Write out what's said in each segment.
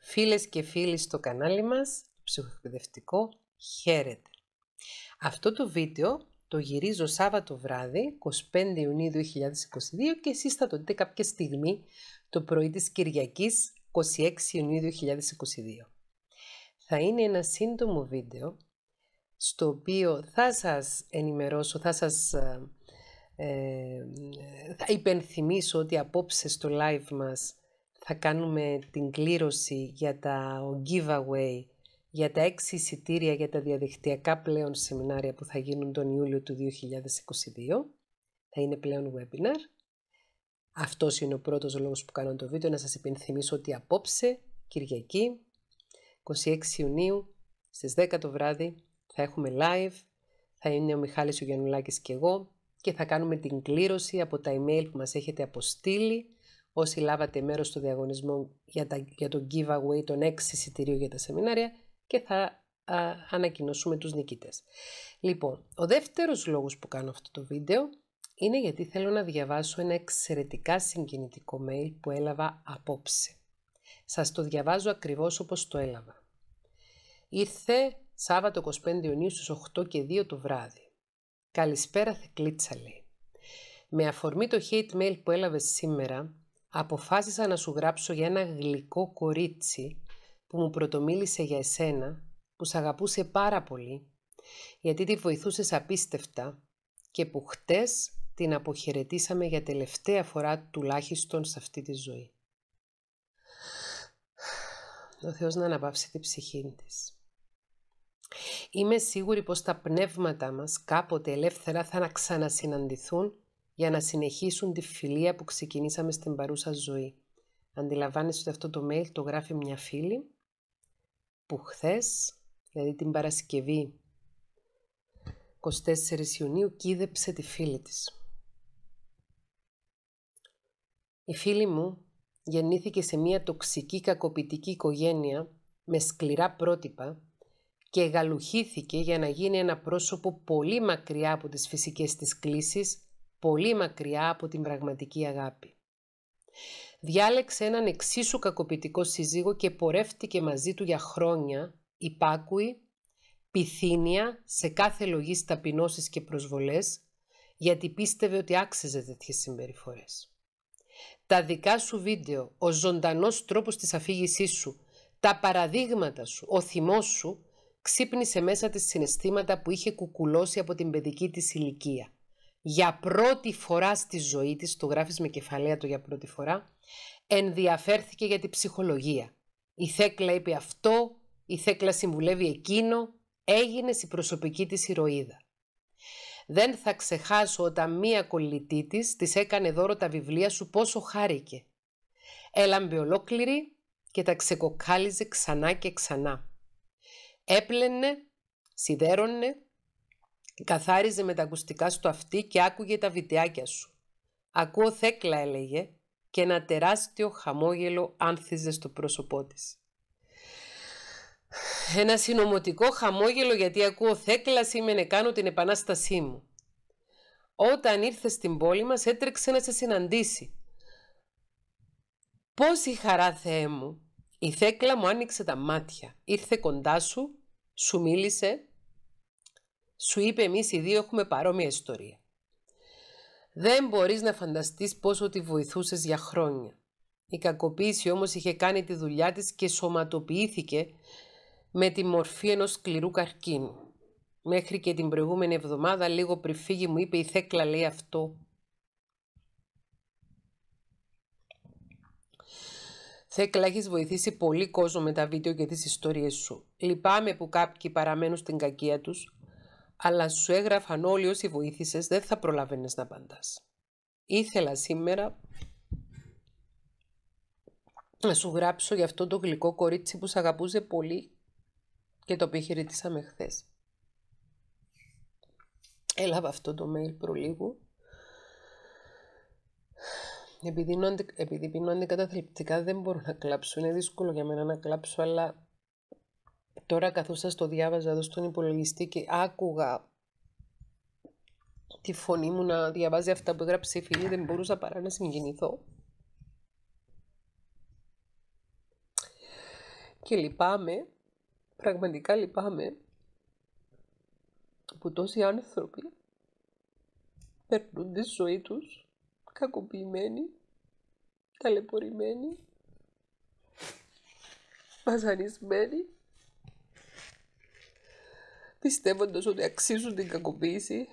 Φίλες και φίλοι στο κανάλι μας, το ψυχοεκπαιδευτικό, χαίρετε. Αυτό το βίντεο το γυρίζω Σάββατο βράδυ, 25 Ιουνίου 2022 και εσείς θα το δείτε κάποια στιγμή το πρωί της Κυριακής, 26 Ιουνίου 2022. Θα είναι ένα σύντομο βίντεο στο οποίο θα σας ενημερώσω, θα σας ε, ε θα υπενθυμίσω ότι απόψε στο live μας θα κάνουμε την κλήρωση για τα giveaway, για τα έξι εισιτήρια για τα διαδικτυακά πλέον σεμινάρια που θα γίνουν τον Ιούλιο του 2022. Θα είναι πλέον webinar. Αυτός είναι ο πρώτος λόγος που κάνω το βίντεο. Να σας υπενθυμίσω ότι απόψε, Κυριακή, 26 Ιουνίου, στις 10 το βράδυ, θα έχουμε live. Θα είναι ο Μιχάλης Γιάννουλάκης και εγώ και θα κάνουμε την κλήρωση από τα email που μας έχετε αποστείλει Όσοι λάβατε μέρος στο διαγωνισμό για, τα, για το giveaway των 6 εισιτηρίων για τα σεμινάρια και θα α, ανακοινώσουμε τους νικητές. Λοιπόν, ο δεύτερος λόγος που κάνω αυτό το βίντεο είναι γιατί θέλω να διαβάσω ένα εξαιρετικά συγκινητικό mail που έλαβα απόψε. Σας το διαβάζω ακριβώς όπως το έλαβα. Ήρθε Σάββατο 25 Ιουνίου στις 8 και 2 το βράδυ. Καλησπέρα Θεκλίτσα λέει. Με αφορμή το hate mail που έλαβες σήμερα, Αποφάσισα να σου γράψω για ένα γλυκό κορίτσι που μου πρωτομίλησε για εσένα, που σ' αγαπούσε πάρα πολύ, γιατί τη βοηθούσες απίστευτα και που χτες την αποχαιρετήσαμε για τελευταία φορά τουλάχιστον σε αυτή τη ζωή. Ο Θεός να αναπαύσει την ψυχή της. Είμαι σίγουρη πως τα πνεύματα μας κάποτε ελεύθερα θα ξανασυναντηθούν για να συνεχίσουν τη φιλία που ξεκινήσαμε στην παρούσα ζωή. Αντιλαμβάνεστε ότι αυτό το mail το γράφει μια φίλη που χθες, δηλαδή την Παρασκευή 24 Ιουνίου, κίδεψε τη φίλη της. Η φίλη μου γεννήθηκε σε μια τοξική κακοποιητική οικογένεια με σκληρά πρότυπα και γαλουχήθηκε για να γίνει ένα πρόσωπο πολύ μακριά από τις φυσικές της κλίσεις πολύ μακριά από την πραγματική αγάπη. Διάλεξε έναν εξίσου κακοποιητικό σύζυγο και πορεύτηκε μαζί του για χρόνια, υπάκουη, πυθύνια σε κάθε λογή ταπεινώσει και προσβολές, γιατί πίστευε ότι άξιζε τέτοιες συμπεριφορές. Τα δικά σου βίντεο, ο ζωντανός τρόπος της αφήγησής σου, τα παραδείγματα σου, ο θυμός σου, ξύπνησε μέσα της συναισθήματα που είχε κουκουλώσει από την παιδική της ηλικία – για πρώτη φορά στη ζωή της, το γράφεις με κεφαλαία το για πρώτη φορά, ενδιαφέρθηκε για τη ψυχολογία. Η Θέκλα είπε αυτό, η Θέκλα συμβουλεύει εκείνο, έγινε η προσωπική της ηρωίδα. Δεν θα ξεχάσω όταν μία κολλητή της της έκανε δώρο τα βιβλία σου πόσο χάρηκε. Έλαμπε ολόκληρη και τα ξεκοκάλιζε ξανά και ξανά. Έπλαινε, σιδέρωνε, Καθάριζε με τα ακουστικά στο αυτί και άκουγε τα βιντεάκια σου. «Ακούω θέκλα» έλεγε και ένα τεράστιο χαμόγελο άνθιζε στο πρόσωπό της. Ένα συνωμοτικό χαμόγελο γιατί ακούω θέκλα σήμαινε κάνω την επανάστασή μου. Όταν ήρθε στην πόλη μας έτρεξε να σε συναντήσει. Πόση χαρά Θεέ μου. Η θέκλα μου άνοιξε τα μάτια. Ήρθε κοντά σου, σου μίλησε σου είπε εμείς οι δύο έχουμε παρόμοια ιστορία. Δεν μπορείς να φανταστείς πόσο τη βοηθούσες για χρόνια. Η κακοποίηση όμως είχε κάνει τη δουλειά της και σωματοποιήθηκε με τη μορφή ενός σκληρού καρκίνου. Μέχρι και την προηγούμενη εβδομάδα, λίγο πριν φύγει, μου είπε η Θέκλα λέει αυτό. Θέκλα, έχεις βοηθήσει πολύ κόσμο με τα βίντεο και τις ιστορίες σου. Λυπάμαι που κάποιοι παραμένουν στην κακία τους, αλλά σου έγραφαν όλοι όσοι βοήθησες, δεν θα προλάβαινες να απαντάς. Ήθελα σήμερα να σου γράψω για αυτό το γλυκό κορίτσι που σ' αγαπούσε πολύ και το επιχειρητήσαμε χθες. Έλαβα αυτό το mail προλίγου. Επειδή, επειδή πίνω αντικαταθλιπτικά δεν μπορώ να κλάψω. Είναι δύσκολο για μένα να κλάψω, αλλά Τώρα καθώς σας το διάβαζα εδώ στον υπολογιστή και άκουγα τη φωνή μου να διαβάζει αυτά που έγραψε η φίλη, δεν μπορούσα παρά να συγκινηθώ. Και λυπάμαι, πραγματικά λυπάμαι, που τόσοι άνθρωποι περνούν τη ζωή τους κακοποιημένοι, ταλαιπωρημένοι, βασανισμένοι πιστεύοντας ότι αξίζουν την κακοποίηση,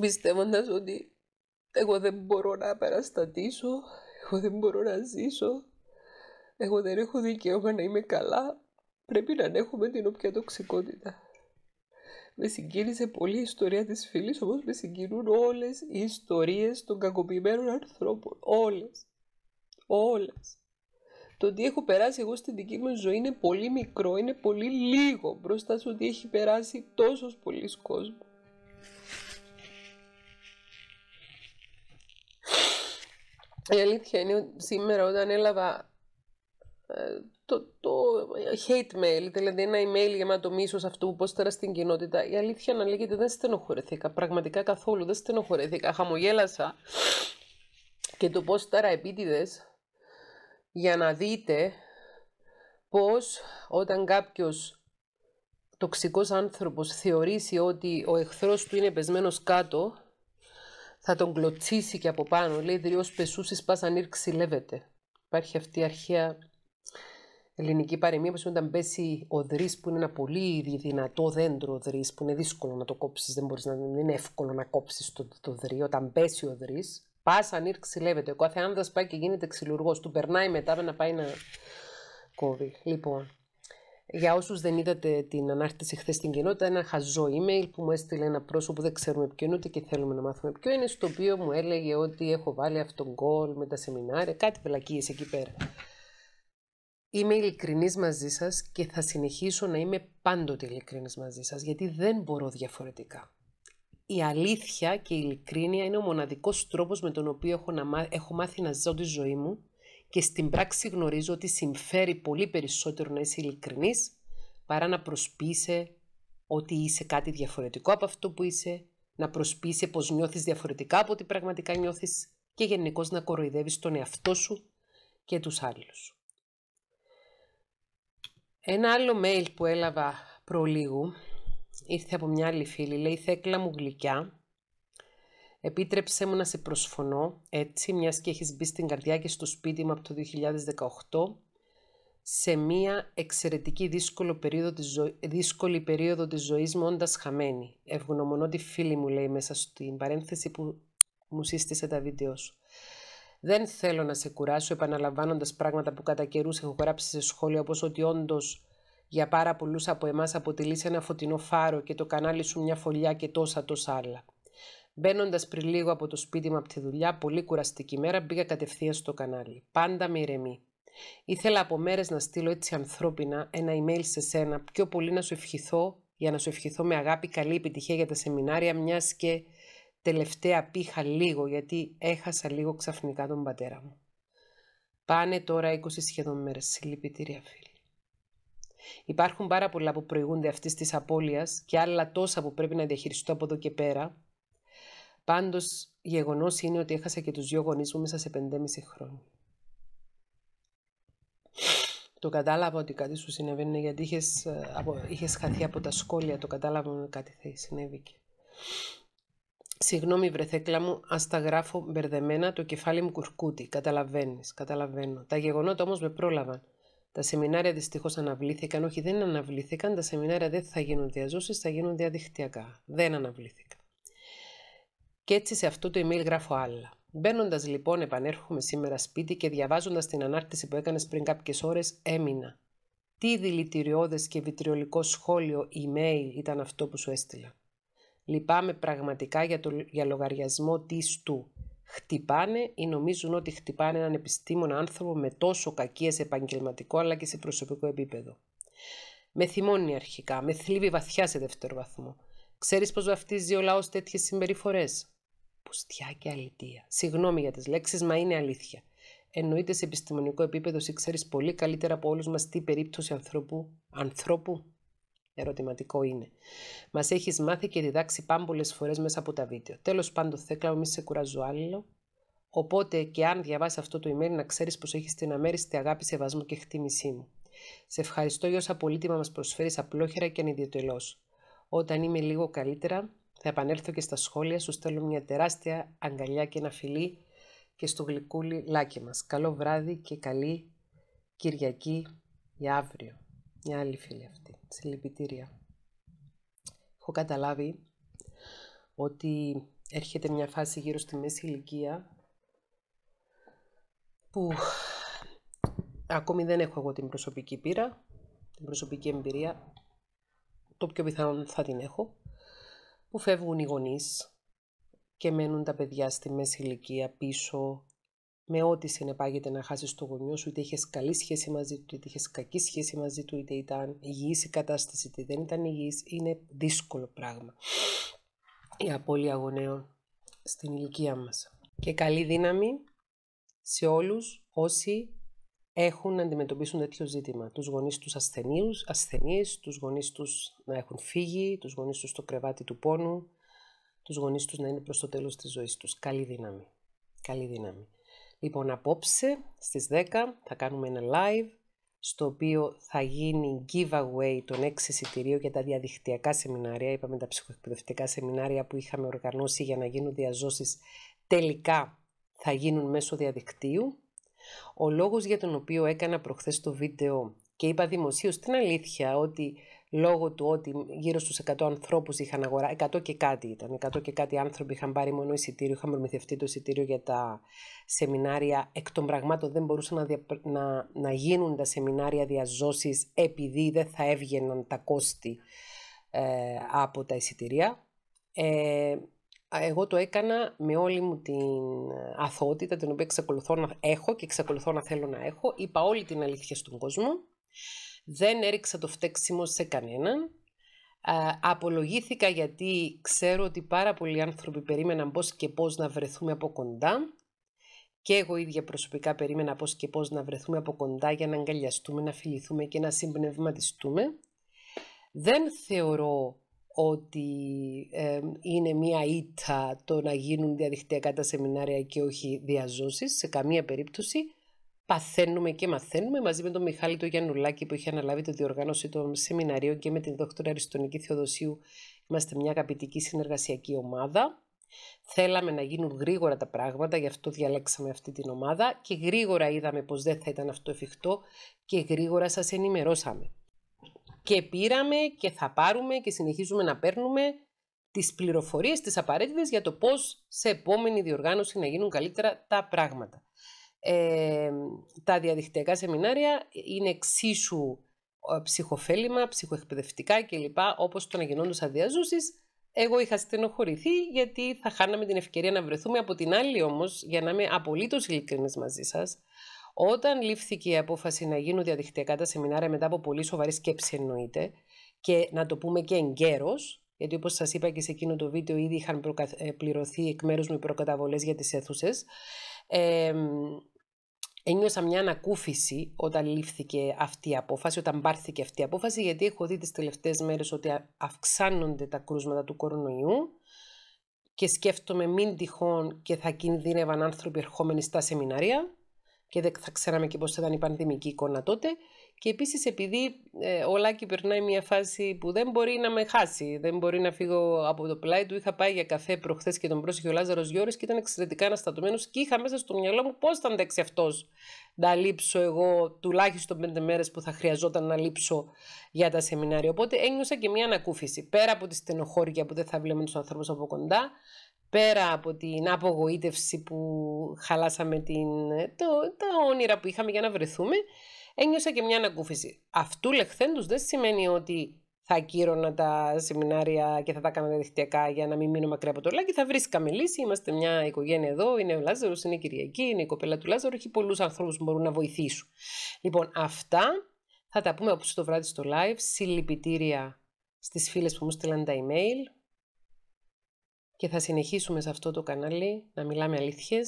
πιστεύοντας ότι εγώ δεν μπορώ να παραστατήσω, εγώ δεν μπορώ να ζήσω, εγώ δεν έχω δικαίωμα να είμαι καλά, πρέπει να ανέχουμε την όποια τοξικότητα. Με συγκίνησε πολύ η ιστορία της φίλης, όμως με συγκινούν όλες οι ιστορίες των κακοποιημένων ανθρώπων. Όλες. Όλες. Το ότι έχω περάσει εγώ στην δική μου ζωή είναι πολύ μικρό, είναι πολύ λίγο μπροστά στο ότι έχει περάσει τόσος πολλοί κόσμος. Η αλήθεια είναι ότι σήμερα όταν έλαβα ε, το, το hate mail, δηλαδή ένα email για γεμάτο μίσο αυτού που τώρα στην κοινότητα. Η αλήθεια να λέγεται δεν στενοχωρέθηκα. Πραγματικά καθόλου δεν στενοχωρέθηκα. Χαμογέλασα και το πώς τώρα επίτηδες για να δείτε πως όταν κάποιος τοξικός άνθρωπος θεωρήσει ότι ο εχθρός του είναι πεσμένος κάτω, θα τον κλωτσίσει και από πάνω. Λέει δριός πεσούσης πας ανήρ ξυλεύεται. Υπάρχει αυτή η αρχαία ελληνική παροιμία που όταν πέσει ο δρύς που είναι ένα πολύ δυνατό δέντρο δρύς που είναι δύσκολο να το κόψεις, δεν, μπορείς να, είναι εύκολο να κόψεις το, το δρύ. Όταν πέσει ο δρύς Πας ήρθε, ξυλεύεται. Ο κάθε άνδρας πάει και γίνεται ξυλουργός. Του περνάει μετά να πάει να κόβει. Λοιπόν, για όσους δεν είδατε την ανάρτηση χθες στην κοινότητα, ένα χαζό email που μου έστειλε ένα πρόσωπο που δεν ξέρουμε ποιο είναι ούτε και θέλουμε να μάθουμε ποιο είναι, στο οποίο μου έλεγε ότι έχω βάλει αυτόν τον κόλ με τα σεμινάρια, κάτι βλακίες εκεί πέρα. Είμαι ειλικρινής μαζί σας και θα συνεχίσω να είμαι πάντοτε ειλικρινής μαζί σας, γιατί δεν μπορώ διαφορετικά η αλήθεια και η ειλικρίνεια είναι ο μοναδικός τρόπος με τον οποίο έχω, έχω μάθει να ζω τη ζωή μου και στην πράξη γνωρίζω ότι συμφέρει πολύ περισσότερο να είσαι ειλικρινής παρά να προσποιείσαι ότι είσαι κάτι διαφορετικό από αυτό που είσαι, να προσποιείσαι πως νιώθεις διαφορετικά από ό,τι πραγματικά νιώθεις και γενικώς να κοροϊδεύεις τον εαυτό σου και τους άλλους. Ένα άλλο mail που έλαβα προλίγου Ήρθε από μια άλλη φίλη, λέει «Θέκλα μου γλυκιά, επίτρεψέ μου να σε προσφωνώ, έτσι, μιας και έχεις μπει στην καρδιά και στο σπίτι μου από το 2018, σε μια εξαιρετική δύσκολο περίοδο της δύσκολη περίοδο της ζωής μου όντας χαμένη. Ευγνωμονώ τη φίλη μου, λέει μέσα στην παρένθεση που μου σύστησε τα βίντεο σου. Δεν θέλω να σε κουράσω επαναλαμβάνοντας πράγματα που κατά καιρούς έχω γράψει σε σχόλια όπως ότι όντως για πάρα πολλούς από εμάς αποτελείς ένα φωτεινό φάρο και το κανάλι σου μια φωλιά και τόσα τόσα άλλα. Μπαίνοντας πριν λίγο από το σπίτι μου από τη δουλειά, πολύ κουραστική μέρα, μπήκα κατευθείαν στο κανάλι. Πάντα με ηρεμή. Ήθελα από μέρες να στείλω έτσι ανθρώπινα ένα email σε σένα, πιο πολύ να σου ευχηθώ, για να σου ευχηθώ με αγάπη καλή επιτυχία για τα σεμινάρια, μιας και τελευταία πήχα λίγο, γιατί έχασα λίγο ξαφνικά τον πατέρα μου. Πάνε τώρα 20 σχεδόν μέρες. Συλληπιτήρια, φίλη. Υπάρχουν πάρα πολλά που προηγούνται αυτής της απώλειας και άλλα τόσα που πρέπει να διαχειριστώ από εδώ και πέρα. Πάντως, γεγονός είναι ότι έχασα και τους δύο γονείς μου μέσα σε 5,5 χρόνια. Το κατάλαβα ότι κάτι σου συνέβαινε γιατί είχες ε, χαθεί από τα σχόλια. Το κατάλαβα ότι κάτι θα συνέβηκε. Συγγνώμη, βρεθέκλα μου, ας τα γράφω μπερδεμένα, το κεφάλι μου κουρκούτι. Καταλαβαίνεις, καταλαβαίνω. Τα γεγονότα όμως με πρόλαβαν. Τα σεμινάρια δυστυχώς αναβλήθηκαν. Όχι, δεν αναβλήθηκαν. Τα σεμινάρια δεν θα γίνουν διαζώσεις, θα γίνουν διαδικτυακά. Δεν αναβλήθηκαν. Και έτσι σε αυτό το email γράφω άλλα. Μπαίνοντας λοιπόν, επανέρχομαι σήμερα σπίτι και διαβάζοντας την ανάρτηση που έκανες πριν κάποιες ώρες, έμεινα. Τι δηλητηριώδες και βιτριολικό σχόλιο email ήταν αυτό που σου έστειλα. Λυπάμαι πραγματικά για, το, για λογαριασμό της του χτυπάνε ή νομίζουν ότι χτυπάνε έναν επιστήμονα άνθρωπο με τόσο κακία σε επαγγελματικό αλλά και σε προσωπικό επίπεδο. Με θυμώνει αρχικά, με θλίβει βαθιά σε δεύτερο βαθμό. Ξέρεις πώς βαφτίζει ο λαός τέτοιες συμπεριφορές. Πουστιά και αλητία. Συγγνώμη για τις λέξεις, μα είναι αλήθεια. Εννοείται σε επιστημονικό επίπεδο, ή ξέρεις πολύ καλύτερα από όλους μας τι περίπτωση ανθρώπου, ανθρώπου Ερωτηματικό είναι. Μας έχεις μάθει και διδάξει πάμπολες φορές μέσα από τα βίντεο. Τέλος πάντων, Θέκλα, μη σε κουράζω άλλο. Οπότε και αν διαβάσεις αυτό το email, να ξέρεις πως έχεις την αμέριστη αγάπη, σεβασμό και χτίμησή μου. Σε ευχαριστώ για όσα πολύτιμα μας προσφέρεις απλόχερα και ανιδιωτελώ. Όταν είμαι λίγο καλύτερα, θα επανέλθω και στα σχόλια. Σου στέλνω μια τεράστια αγκαλιά και ένα φιλί και στο γλυκούλι λάκι μας. Καλό βράδυ και καλή Κυριακή για αύριο. Μια άλλη φίλη αυτή. Συλληπιτήρια. Έχω καταλάβει ότι έρχεται μια φάση γύρω στη μέση ηλικία που ακόμη δεν έχω εγώ την προσωπική πείρα, την προσωπική εμπειρία, το πιο πιθανόν θα την έχω, που φεύγουν οι γονείς και μένουν τα παιδιά στη μέση ηλικία πίσω με ό,τι συνεπάγεται να χάσεις το γονιό σου, είτε είχες καλή σχέση μαζί του, είτε είχες κακή σχέση μαζί του, είτε ήταν υγιής η κατάσταση, είτε δεν ήταν υγιής, είναι δύσκολο πράγμα. Η απώλεια γονέων στην ηλικία μας. Και καλή δύναμη σε όλους όσοι έχουν να αντιμετωπίσουν τέτοιο ζήτημα. Τους γονείς τους ασθενείους, ασθενείς, τους γονείς τους να έχουν φύγει, τους γονείς τους στο κρεβάτι του πόνου, τους γονείς τους να είναι προς το τέλος της ζωής τους. Καλή δύναμη. Καλή δύναμη. Λοιπόν, απόψε στις 10 θα κάνουμε ένα live στο οποίο θα γίνει giveaway των 6 εισιτηρίων για τα διαδικτυακά σεμινάρια, είπαμε τα ψυχοεκπαιδευτικά σεμινάρια που είχαμε οργανώσει για να γίνουν διαζώσεις τελικά θα γίνουν μέσω διαδικτύου. Ο λόγος για τον οποίο έκανα προχθές το βίντεο και είπα δημοσίως την αλήθεια ότι λόγω του ότι γύρω στους 100 ανθρώπους είχαν αγορά, 100 και κάτι ήταν, 100 και κάτι άνθρωποι είχαν πάρει μόνο εισιτήριο, είχαν προμηθευτεί το εισιτήριο για τα σεμινάρια, εκ των πραγμάτων δεν μπορούσαν να, να, να γίνουν τα σεμινάρια διαζώσης επειδή δεν θα έβγαιναν τα κόστη ε, από τα εισιτήρια. Ε, εγώ το έκανα με όλη μου την αθότητα, την οποία εξακολουθώ να έχω και εξακολουθώ να θέλω να έχω. Είπα όλη την αλήθεια στον κόσμο. Δεν έριξα το φταίξιμο σε κανέναν. Απολογήθηκα γιατί ξέρω ότι πάρα πολλοί άνθρωποι περίμεναν πώς και πώς να βρεθούμε από κοντά και εγώ ίδια προσωπικά περίμενα πώς και πώς να βρεθούμε από κοντά για να αγκαλιαστούμε, να φιληθούμε και να συμπνευματιστούμε. Δεν θεωρώ ότι είναι μία ήττα το να γίνουν διαδικτυακά τα σεμινάρια και όχι διαζώσεις σε καμία περίπτωση παθαίνουμε και μαθαίνουμε μαζί με τον Μιχάλη του Γιαννουλάκη που είχε αναλάβει το διοργάνωση των σεμιναρίων και με την δόκτωρα Αριστονική Θεοδοσίου. Είμαστε μια αγαπητική συνεργασιακή ομάδα. Θέλαμε να γίνουν γρήγορα τα πράγματα, γι' αυτό διαλέξαμε αυτή την ομάδα και γρήγορα είδαμε πως δεν θα ήταν αυτό εφικτό και γρήγορα σας ενημερώσαμε. Και πήραμε και θα πάρουμε και συνεχίζουμε να παίρνουμε τις πληροφορίες τις απαραίτητες για το πώς σε επόμενη διοργάνωση να γίνουν καλύτερα τα πράγματα ε, τα διαδικτυακά σεμινάρια είναι εξίσου ε, ψυχοφέλημα, ψυχοεκπαιδευτικά κλπ. Όπως το να γινόντουσαν αδιαζούσει, Εγώ είχα στενοχωρηθεί γιατί θα χάναμε την ευκαιρία να βρεθούμε. Από την άλλη όμως, για να είμαι απολύτως ειλικρινής μαζί σας. όταν λήφθηκε η απόφαση να γίνουν διαδικτυακά τα σεμινάρια μετά από πολύ σοβαρή σκέψη εννοείται και να το πούμε και εγκαίρως, γιατί όπως σας είπα και σε εκείνο το βίντεο ήδη είχαν ε, πληρωθεί εκ μέρους μου οι για τις αίθουσες. Ε, ένιωσα μια ανακούφιση όταν λήφθηκε αυτή η απόφαση, όταν πάρθηκε αυτή η απόφαση, γιατί έχω δει τις τελευταίες μέρες ότι αυξάνονται τα κρούσματα του κορονοϊού και σκέφτομαι μην τυχόν και θα κινδύνευαν άνθρωποι ερχόμενοι στα σεμινάρια και δεν θα ξέραμε και πώς θα ήταν η πανδημική εικόνα τότε. Και επίσης, επειδή ε, ο Λάκη περνάει μια φάση που δεν μπορεί να με χάσει, δεν μπορεί να φύγω από το πλάι του, είχα πάει για καφέ προχθές και τον πρόσεχε ο Λάζαρος Γιώρης και ήταν εξαιρετικά αναστατωμένος και είχα μέσα στο μυαλό μου πώς θα αντέξει αυτός να λείψω εγώ τουλάχιστον πέντε μέρες που θα χρειαζόταν να λείψω για τα σεμινάρια. Οπότε ένιωσα και μια ανακούφιση. Πέρα από τη στενοχώρια που δεν θα βλέπουμε τους ανθρώπους από κοντά, πέρα από την απογοήτευση που χαλάσαμε την, το, τα όνειρα που είχαμε για να βρεθούμε, ένιωσα και μια ανακούφιση. Αυτού λεχθέντους δεν σημαίνει ότι θα ακύρωνα τα σεμινάρια και θα τα έκανα διαδικτυακά για να μην μείνω μακριά από το λάκι. Θα βρίσκαμε λύση. Είμαστε μια οικογένεια εδώ. Είναι ο Λάζαρος, είναι η Κυριακή, είναι η κοπέλα του Λάζαρο. Έχει πολλούς ανθρώπους που μπορούν να βοηθήσουν. Λοιπόν, αυτά θα τα πούμε όπως το βράδυ στο live. Συλληπιτήρια στις φίλες που μου στείλαν τα email. Και θα συνεχίσουμε σε αυτό το κανάλι να μιλάμε αλήθειες.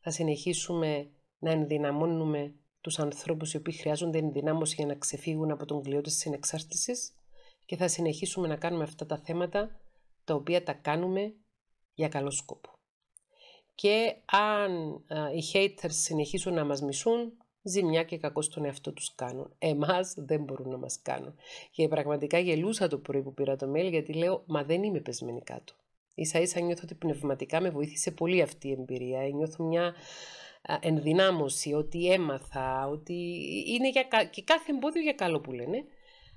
Θα συνεχίσουμε να ενδυναμώνουμε τους ανθρώπους οι οποίοι χρειάζονται ενδυνάμωση για να ξεφύγουν από τον κλειό της συνεξάρτησης και θα συνεχίσουμε να κάνουμε αυτά τα θέματα τα οποία τα κάνουμε για καλό σκόπο. Και αν οι haters συνεχίσουν να μας μισούν, ζημιά και κακό στον εαυτό τους κάνουν. Εμάς δεν μπορούν να μας κάνουν. Και πραγματικά γελούσα το πρωί που πήρα το mail γιατί λέω «Μα δεν είμαι πεσμένη κάτω». Ίσα ίσα νιώθω ότι πνευματικά με βοήθησε πολύ αυτή η εμπειρία. Ε, νιώθω μια ενδυνάμωση, ότι έμαθα, ότι είναι για, και κάθε εμπόδιο για καλό που λένε.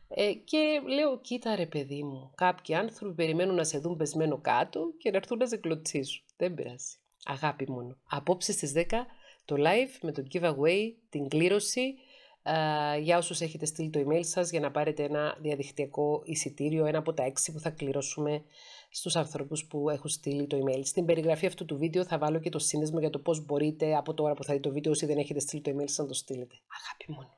Ε, και λέω, κοίτα ρε παιδί μου, κάποιοι άνθρωποι περιμένουν να σε δουν πεσμένο κάτω και να έρθουν να σε κλωτσίσουν. Δεν πειράζει. Αγάπη μόνο. Απόψε στις 10 το live με το giveaway, την κλήρωση. για όσους έχετε στείλει το email σας για να πάρετε ένα διαδικτυακό εισιτήριο, ένα από τα έξι που θα κληρώσουμε Στους ανθρώπου που έχουν στείλει το email. Στην περιγραφή αυτού του βίντεο θα βάλω και το σύνδεσμο για το πώς μπορείτε από τώρα που θα δείτε το βίντεο όσοι δεν έχετε στείλει το email να το στείλετε. Αγάπη μου.